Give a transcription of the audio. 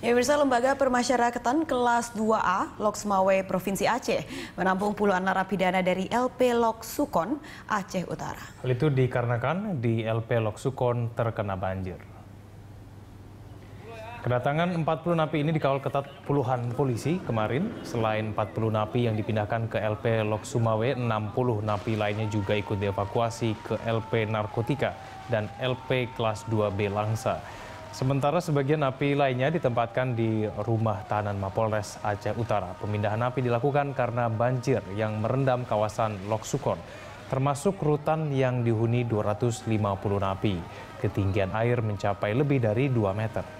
Ya, pemirsa Lembaga Permasyarakatan Kelas 2A Loksmawe Provinsi Aceh menampung puluhan narapidana dari LP Lok Sukon, Aceh Utara. Hal itu dikarenakan di LP Lok Sukon terkena banjir. Kedatangan 40 napi ini dikawal ketat puluhan polisi kemarin. Selain 40 napi yang dipindahkan ke LP Lok Sumawe, 60 napi lainnya juga ikut dievakuasi ke LP Narkotika dan LP Kelas 2B Langsa. Sementara sebagian napi lainnya ditempatkan di rumah tahanan Mapolres Aceh Utara. Pemindahan napi dilakukan karena banjir yang merendam kawasan Lok Sukon, termasuk rutan yang dihuni 250 napi. Ketinggian air mencapai lebih dari 2 meter.